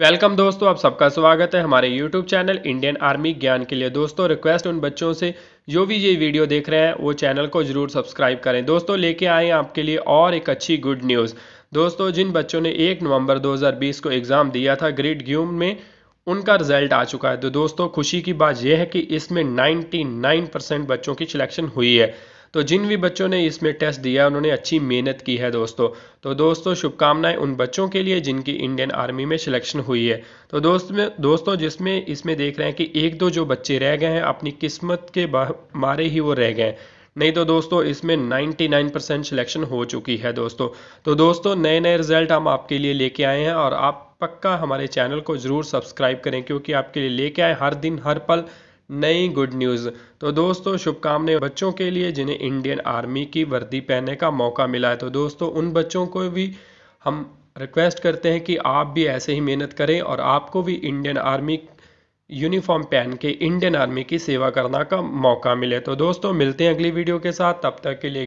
welcome दोस्तों आप सबका स्वागत है हमारे यूट्यूब चैनल इंडियन आर्मी ज्ञान के लिए दोस्तों रिक्वेस्ट उन बच्चों से जो भी ये वीडियो देख रहे हैं वो चैनल को जरूर सब्सक्राइब करें दोस्तों लेके आए आपके लिए और एक अच्छी गुड न्यूज़ दोस्तों जिन बच्चों ने 1 नवंबर 2020 को एग्ज़ाम दिया था ग्रेड ग्यूम में उनका रिजल्ट आ चुका है तो दोस्तों खुशी की बात यह है कि इसमें 99% बच्चों की सिलेक्शन हुई है तो जिन भी बच्चों ने इसमें टेस्ट दिया उन्होंने अच्छी मेहनत की है दोस्तों तो दोस्तों शुभकामनाएं उन बच्चों के लिए जिनकी इंडियन आर्मी में सिलेक्शन हुई है तो दोस्त में दोस्तों जिसमें इसमें देख रहे हैं कि एक दो जो बच्चे रह गए हैं अपनी किस्मत के मारे ही वो रह गए नहीं तो दोस्तों इसमें 99 परसेंट सिलेक्शन हो चुकी है दोस्तों तो दोस्तों नए नए रिजल्ट हम आपके लिए लेके आए हैं और आप पक्का हमारे चैनल को ज़रूर सब्सक्राइब करें क्योंकि आपके लिए लेके आए हर दिन हर पल नई गुड न्यूज़ तो दोस्तों शुभकामनाएं बच्चों के लिए जिन्हें इंडियन आर्मी की वर्दी पहनने का मौका मिला है तो दोस्तों उन बच्चों को भी हम रिक्वेस्ट करते हैं कि आप भी ऐसे ही मेहनत करें और आपको भी इंडियन आर्मी यूनिफॉर्म पहन के इंडियन आर्मी की सेवा करना का मौका मिले तो दोस्तों मिलते हैं अगली वीडियो के साथ तब तक के लिए